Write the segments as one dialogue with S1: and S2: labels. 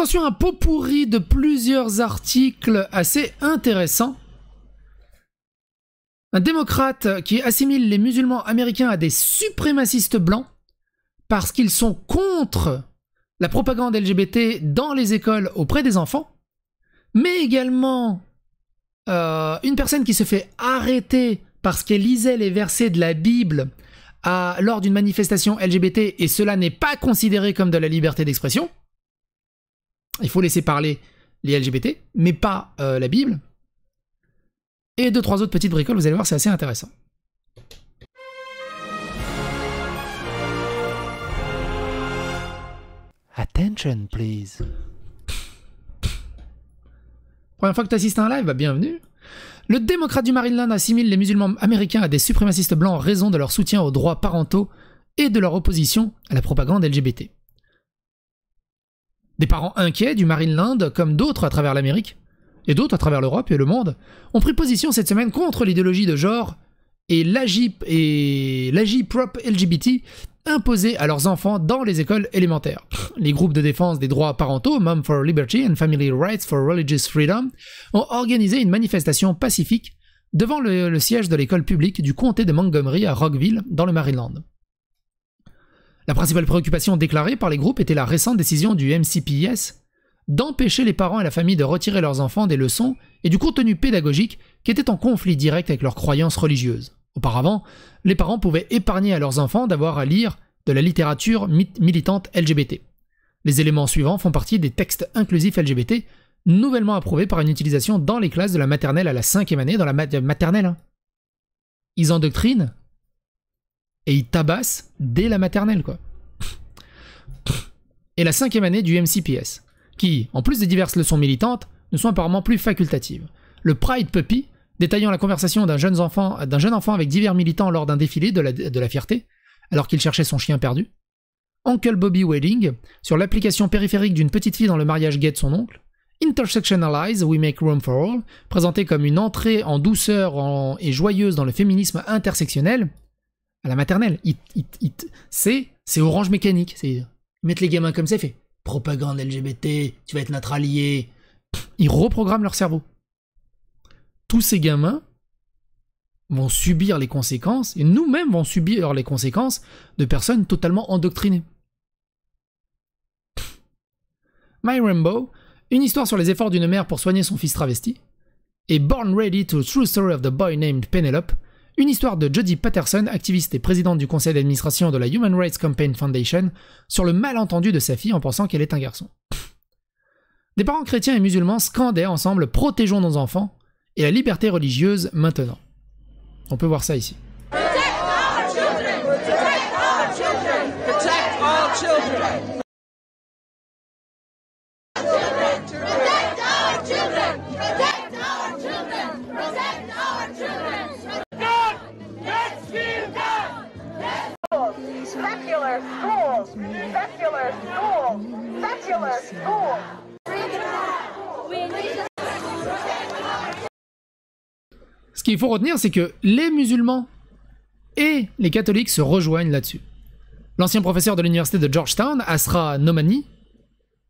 S1: Attention, un pot pourri de plusieurs articles assez intéressants. Un démocrate qui assimile les musulmans américains à des suprémacistes blancs parce qu'ils sont contre la propagande LGBT dans les écoles auprès des enfants, mais également euh, une personne qui se fait arrêter parce qu'elle lisait les versets de la Bible lors d'une manifestation LGBT et cela n'est pas considéré comme de la liberté d'expression il faut laisser parler les LGBT, mais pas euh, la Bible. Et deux, trois autres petites bricoles, vous allez voir, c'est assez intéressant. Attention, please. Première fois que tu assistes à un live, bienvenue. Le démocrate du Maryland assimile les musulmans américains à des suprémacistes blancs en raison de leur soutien aux droits parentaux et de leur opposition à la propagande LGBT. Des parents inquiets du Maryland, comme d'autres à travers l'Amérique, et d'autres à travers l'Europe et le monde, ont pris position cette semaine contre l'idéologie de genre et l'agiprop LGBT imposée à leurs enfants dans les écoles élémentaires. Les groupes de défense des droits parentaux, Mom for Liberty and Family Rights for Religious Freedom, ont organisé une manifestation pacifique devant le siège de l'école publique du comté de Montgomery à Rockville, dans le Maryland. La principale préoccupation déclarée par les groupes était la récente décision du MCPS d'empêcher les parents et la famille de retirer leurs enfants des leçons et du contenu pédagogique qui était en conflit direct avec leurs croyances religieuses. Auparavant, les parents pouvaient épargner à leurs enfants d'avoir à lire de la littérature militante LGBT. Les éléments suivants font partie des textes inclusifs LGBT nouvellement approuvés par une utilisation dans les classes de la maternelle à la cinquième année dans la maternelle. Ils endoctrinent et ils tabassent dès la maternelle, quoi. Et la cinquième année du MCPS, qui, en plus des diverses leçons militantes, ne sont apparemment plus facultatives. Le Pride Puppy, détaillant la conversation d'un jeune, enfant, jeune enfant avec divers militants lors d'un défilé de la, fierté, alors qu'il cherchait son chien perdu. Uncle Bobby Wedding, sur l'application périphérique d'une petite fille dans le mariage gay de son oncle. Intersectionalize, We Make Room for All, présenté comme une entrée en douceur et joyeuse dans le féminisme intersectionnel, à la maternelle. C'est orange mécanique. C'est mettre les gamins comme ça, fait propagande LGBT, tu vas être notre allié. Ils reprogramment leur cerveau. Tous ces gamins vont subir les conséquences, et nous-mêmes vont subir les conséquences de personnes totalement endoctrinées. My Rainbow, une histoire sur les efforts d'une mère pour soigner son fils travesti, et Born Ready to a True Story of the Boy Named Penelope, une histoire de Jodie Patterson, activiste et présidente du conseil d'administration de la Human Rights Campaign Foundation, sur le malentendu de sa fille en pensant qu'elle est un garçon. Des parents chrétiens et musulmans scandaient ensemble Protégeons nos enfants et la liberté religieuse maintenant. On peut voir ça ici. Ce qu'il faut retenir, c'est que les musulmans et les catholiques se rejoignent là-dessus. L'ancien professeur de l'université de Georgetown, Asra Nomani,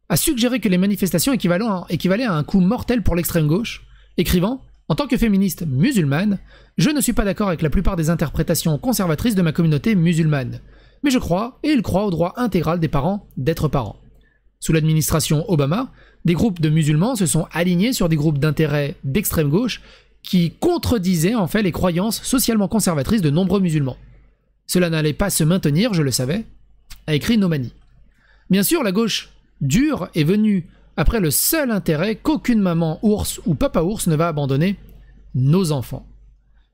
S1: a suggéré que les manifestations équivalaient à un coup mortel pour l'extrême gauche, écrivant En tant que féministe musulmane, je ne suis pas d'accord avec la plupart des interprétations conservatrices de ma communauté musulmane, mais je crois, et il croit, au droit intégral des parents d'être parents sous l'administration Obama, des groupes de musulmans se sont alignés sur des groupes d'intérêt d'extrême gauche qui contredisaient en fait les croyances socialement conservatrices de nombreux musulmans. Cela n'allait pas se maintenir, je le savais, a écrit Nomani. Bien sûr, la gauche dure est venue après le seul intérêt qu'aucune maman ours ou papa ours ne va abandonner, nos enfants.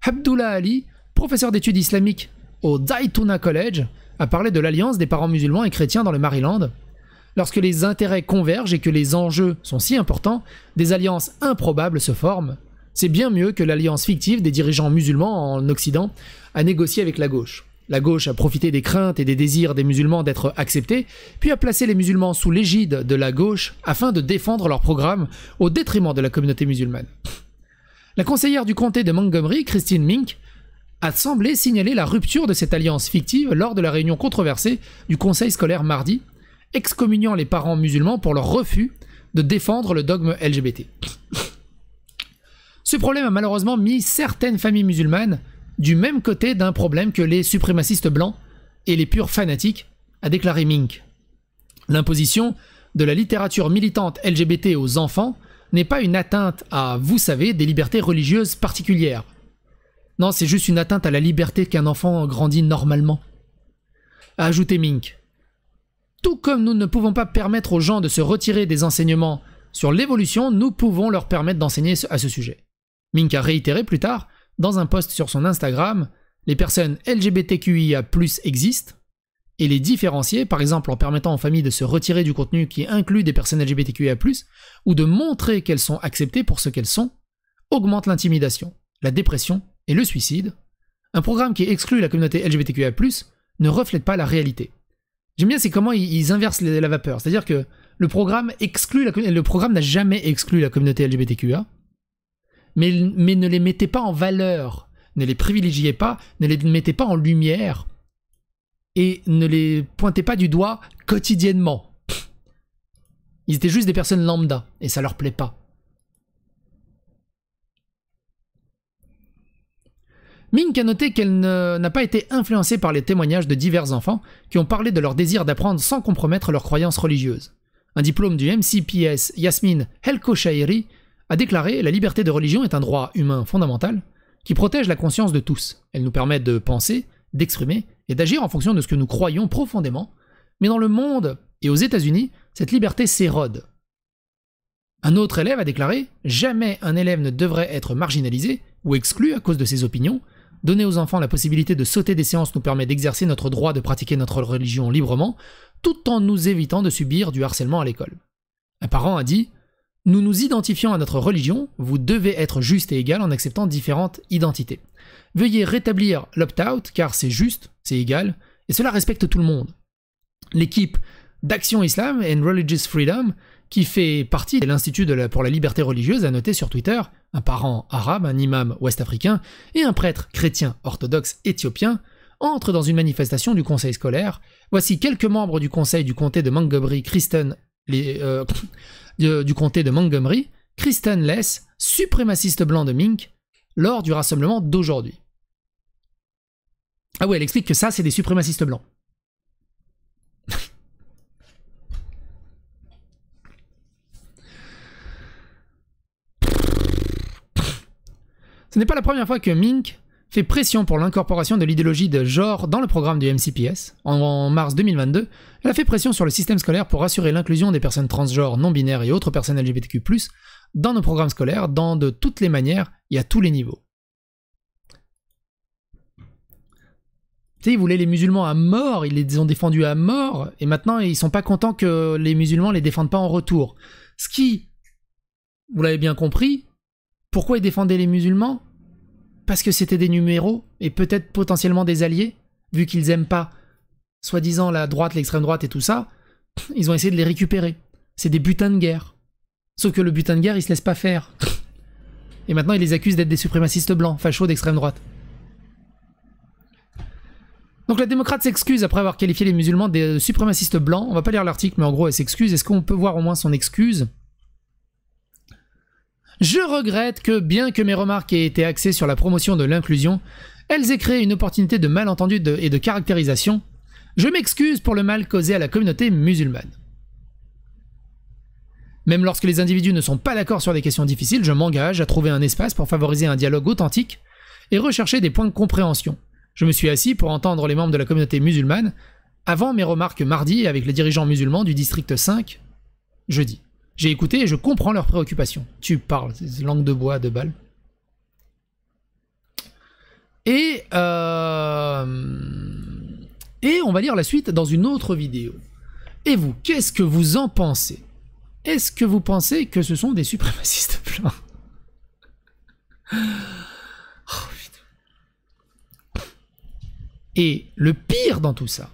S1: Abdullah Ali, professeur d'études islamiques au Daytona College, a parlé de l'alliance des parents musulmans et chrétiens dans le Maryland Lorsque les intérêts convergent et que les enjeux sont si importants, des alliances improbables se forment. C'est bien mieux que l'alliance fictive des dirigeants musulmans en Occident à négocier avec la gauche. La gauche a profité des craintes et des désirs des musulmans d'être acceptés, puis a placé les musulmans sous l'égide de la gauche afin de défendre leur programme au détriment de la communauté musulmane. La conseillère du comté de Montgomery, Christine Mink, a semblé signaler la rupture de cette alliance fictive lors de la réunion controversée du conseil scolaire mardi, excommuniant les parents musulmans pour leur refus de défendre le dogme LGBT. Ce problème a malheureusement mis certaines familles musulmanes du même côté d'un problème que les suprémacistes blancs et les purs fanatiques, a déclaré Mink. L'imposition de la littérature militante LGBT aux enfants n'est pas une atteinte à, vous savez, des libertés religieuses particulières. Non, c'est juste une atteinte à la liberté qu'un enfant grandit normalement. A ajouté Mink. Tout comme nous ne pouvons pas permettre aux gens de se retirer des enseignements sur l'évolution, nous pouvons leur permettre d'enseigner à ce sujet. Mink a réitéré plus tard, dans un post sur son Instagram, les personnes LGBTQIA existent et les différencier, par exemple en permettant aux familles de se retirer du contenu qui inclut des personnes LGBTQIA, ou de montrer qu'elles sont acceptées pour ce qu'elles sont, augmente l'intimidation, la dépression et le suicide. Un programme qui exclut la communauté LGBTQIA, ne reflète pas la réalité. J'aime bien, c'est comment ils inversent la vapeur. C'est-à-dire que le programme exclut la, le programme n'a jamais exclu la communauté LGBTQA, mais, mais ne les mettait pas en valeur, ne les privilégiez pas, ne les mettait pas en lumière et ne les pointait pas du doigt quotidiennement. Ils étaient juste des personnes lambda et ça leur plaît pas. Mink a noté qu'elle n'a pas été influencée par les témoignages de divers enfants qui ont parlé de leur désir d'apprendre sans compromettre leurs croyances religieuses. Un diplôme du MCPS Yasmine Helkoshairi a déclaré La liberté de religion est un droit humain fondamental qui protège la conscience de tous. Elle nous permet de penser, d'exprimer et d'agir en fonction de ce que nous croyons profondément. Mais dans le monde et aux États-Unis, cette liberté s'érode. Un autre élève a déclaré Jamais un élève ne devrait être marginalisé ou exclu à cause de ses opinions Donner aux enfants la possibilité de sauter des séances nous permet d'exercer notre droit de pratiquer notre religion librement, tout en nous évitant de subir du harcèlement à l'école. Un parent a dit Nous nous identifions à notre religion, vous devez être juste et égal en acceptant différentes identités. Veuillez rétablir l'opt-out car c'est juste, c'est égal, et cela respecte tout le monde. L'équipe d'Action Islam and Religious Freedom qui fait partie de l'Institut pour la liberté religieuse, a noté sur Twitter un parent arabe, un imam ouest-africain et un prêtre chrétien orthodoxe éthiopien entrent dans une manifestation du conseil scolaire. Voici quelques membres du conseil du comté de Montgomery, Kristen, les, euh, du, comté de Montgomery, Kristen Less, suprémaciste blanc de Mink, lors du rassemblement d'aujourd'hui. Ah oui, elle explique que ça, c'est des suprémacistes blancs. Ce n'est pas la première fois que Mink fait pression pour l'incorporation de l'idéologie de genre dans le programme du MCPS. En mars 2022, elle a fait pression sur le système scolaire pour assurer l'inclusion des personnes transgenres, non-binaires et autres personnes LGBTQ+, dans nos programmes scolaires, dans de toutes les manières et à tous les niveaux. Tu sais, ils voulaient les musulmans à mort, ils les ont défendus à mort, et maintenant ils sont pas contents que les musulmans les défendent pas en retour. Ce qui, vous l'avez bien compris, pourquoi ils défendaient les musulmans parce que c'était des numéros et peut-être potentiellement des alliés, vu qu'ils aiment pas soi-disant la droite, l'extrême droite et tout ça, ils ont essayé de les récupérer. C'est des butins de guerre. Sauf que le butin de guerre, il se laisse pas faire. Et maintenant, ils les accusent d'être des suprémacistes blancs, fachos d'extrême droite. Donc la démocrate s'excuse après avoir qualifié les musulmans des suprémacistes blancs. On va pas lire l'article, mais en gros, elle s'excuse. Est-ce qu'on peut voir au moins son excuse je regrette que, bien que mes remarques aient été axées sur la promotion de l'inclusion, elles aient créé une opportunité de malentendu et de caractérisation. Je m'excuse pour le mal causé à la communauté musulmane. Même lorsque les individus ne sont pas d'accord sur des questions difficiles, je m'engage à trouver un espace pour favoriser un dialogue authentique et rechercher des points de compréhension. Je me suis assis pour entendre les membres de la communauté musulmane avant mes remarques mardi avec les dirigeants musulmans du district 5 jeudi. J'ai écouté et je comprends leurs préoccupations. Tu parles, langue de bois, de balle. Et, euh, et on va lire la suite dans une autre vidéo. Et vous, qu'est-ce que vous en pensez Est-ce que vous pensez que ce sont des suprémacistes oh, pleins Et le pire dans tout ça,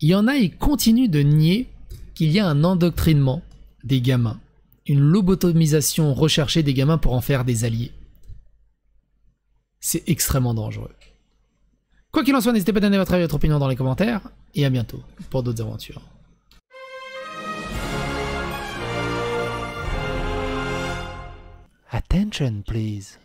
S1: il y en a, qui continuent de nier qu'il y a un endoctrinement des gamins. Une lobotomisation recherchée des gamins pour en faire des alliés. C'est extrêmement dangereux. Quoi qu'il en soit, n'hésitez pas à donner votre avis et votre opinion dans les commentaires, et à bientôt pour d'autres aventures. Attention, please.